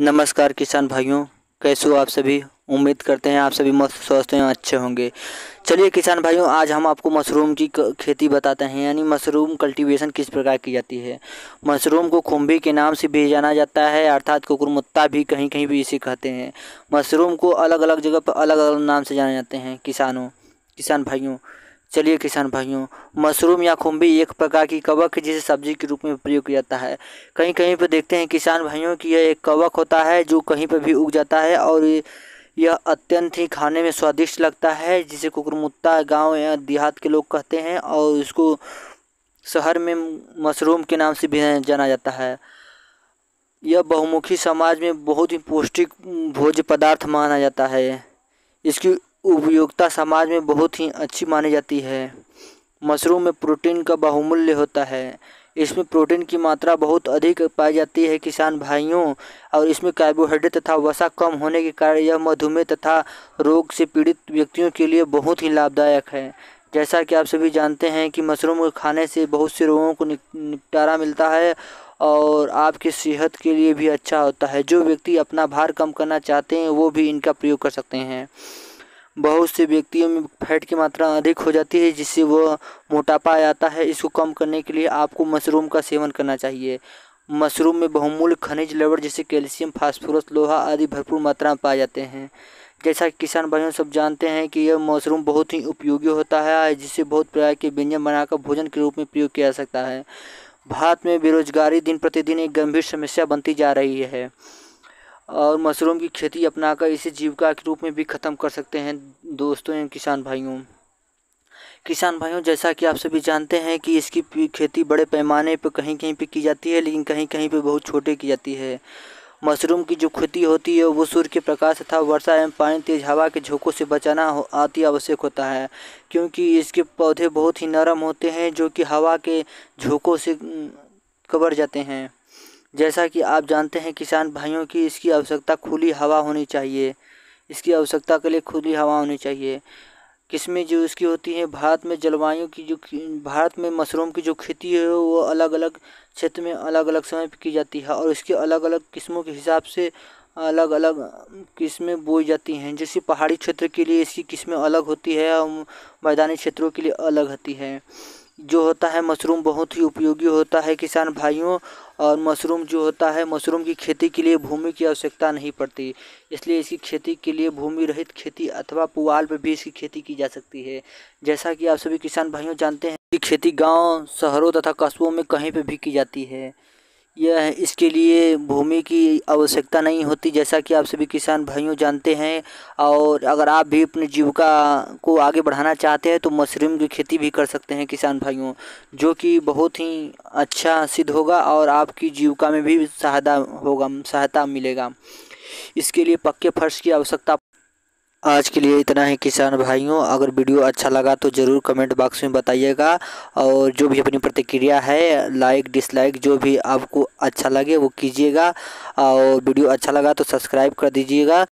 नमस्कार किसान भाइयों कैसे हो आप सभी उम्मीद करते हैं आप सभी मस्त स्वस्थ हैं अच्छे होंगे चलिए किसान भाइयों आज हम आपको मशरूम की खेती बताते हैं यानी मशरूम कल्टीवेशन किस प्रकार की जाती है मशरूम को खुम्भी के नाम से भी जाना जाता है अर्थात कुकुरमुत्ता भी कहीं कहीं भी इसे कहते हैं मशरूम को अलग अलग जगह पर अलग अलग नाम से जाने जाते हैं किसानों किसान भाइयों चलिए किसान भाइयों मशरूम या खुम्बी एक प्रकार की कवक है जिसे सब्जी के रूप में प्रयोग किया जाता है कहीं कहीं पर देखते हैं किसान भाइयों की यह एक कवक होता है जो कहीं पर भी उग जाता है और यह अत्यंत ही खाने में स्वादिष्ट लगता है जिसे कुकरमुत्ता गांव या देहात के लोग कहते हैं और इसको शहर में मशरूम के नाम से भी जाना जाता है यह बहुमुखी समाज में बहुत ही पौष्टिक भोज्य पदार्थ माना जाता है इसकी उपयोगिता समाज में बहुत ही अच्छी मानी जाती है मशरूम में प्रोटीन का बहुमूल्य होता है इसमें प्रोटीन की मात्रा बहुत अधिक पाई जाती है किसान भाइयों और इसमें कार्बोहाइड्रेट तथा वसा कम होने के कारण यह मधुमेह तथा रोग से पीड़ित व्यक्तियों के लिए बहुत ही लाभदायक है जैसा कि आप सभी जानते हैं कि मशरूम खाने से बहुत से रोगों को निपटारा मिलता है और आपकी सेहत के लिए भी अच्छा होता है जो व्यक्ति अपना भार कम करना चाहते हैं वो भी इनका प्रयोग कर सकते हैं बहुत से व्यक्तियों में फैट की मात्रा अधिक हो जाती है जिससे वह मोटापा आता है इसको कम करने के लिए आपको मशरूम का सेवन करना चाहिए मशरूम में बहुमूल्य खनिज लवण जैसे कैल्शियम फास्फोरस लोहा आदि भरपूर मात्रा में पाए जाते हैं जैसा किसान भाइयों सब जानते हैं कि यह मशरूम बहुत ही उपयोगी होता है जिसे बहुत प्रकार के व्यंजन बनाकर भोजन के रूप में प्रयोग किया जा सकता है भारत में बेरोजगारी दिन प्रतिदिन एक गंभीर समस्या बनती जा रही है और मशरूम की खेती अपनाकर इसे जीविका के रूप में भी ख़त्म कर सकते हैं दोस्तों एवं किसान भाइयों किसान भाइयों जैसा कि आप सभी जानते हैं कि इसकी खेती बड़े पैमाने पर कहीं कहीं पर की जाती है लेकिन कहीं कहीं पर बहुत छोटे की जाती है मशरूम की जो खेती होती है वो सूर्य के प्रकाश तथा वर्षा एवं पानी तेज हवा के झोंकों से बचाना हो, अति आवश्यक होता है क्योंकि इसके पौधे बहुत ही नरम होते हैं जो कि हवा के झोंकों से कवर जाते हैं जैसा कि आप जानते हैं किसान भाइयों की इसकी आवश्यकता खुली हवा होनी चाहिए इसकी आवश्यकता के लिए खुली हवा होनी चाहिए किस्में जो इसकी होती हैं भारत में जलवायु की जो भारत में मशरूम की जो खेती है वो अलग अलग क्षेत्र में अलग अलग समय पर की जाती है और इसके अलग अलग किस्मों के हिसाब से अलग अलग किस्में बोई जाती हैं जैसे पहाड़ी क्षेत्र के लिए इसकी किस्में अलग होती है और मैदानी क्षेत्रों के लिए अलग होती है जो होता है मशरूम बहुत ही उपयोगी होता है किसान भाइयों और मशरूम जो होता है मशरूम की खेती के लिए भूमि की आवश्यकता नहीं पड़ती इसलिए इसकी खेती के लिए भूमि रहित खेती अथवा पुआल पर भी इसकी खेती की जा सकती है जैसा कि आप सभी किसान भाइयों जानते हैं कि खेती गांव शहरों तथा कस्बों में कहीं पर भी की जाती है यह इसके लिए भूमि की आवश्यकता नहीं होती जैसा कि आप सभी किसान भाइयों जानते हैं और अगर आप भी अपने जीविका को आगे बढ़ाना चाहते हैं तो मशरूम की खेती भी कर सकते हैं किसान भाइयों जो कि बहुत ही अच्छा सिद्ध होगा और आपकी जीविका में भी सहायता होगा सहायता मिलेगा इसके लिए पक्के फर्श की आवश्यकता आज के लिए इतना ही किसान भाइयों अगर वीडियो अच्छा लगा तो ज़रूर कमेंट बॉक्स में बताइएगा और जो भी अपनी प्रतिक्रिया है लाइक डिसलाइक जो भी आपको अच्छा लगे वो कीजिएगा और वीडियो अच्छा लगा तो सब्सक्राइब कर दीजिएगा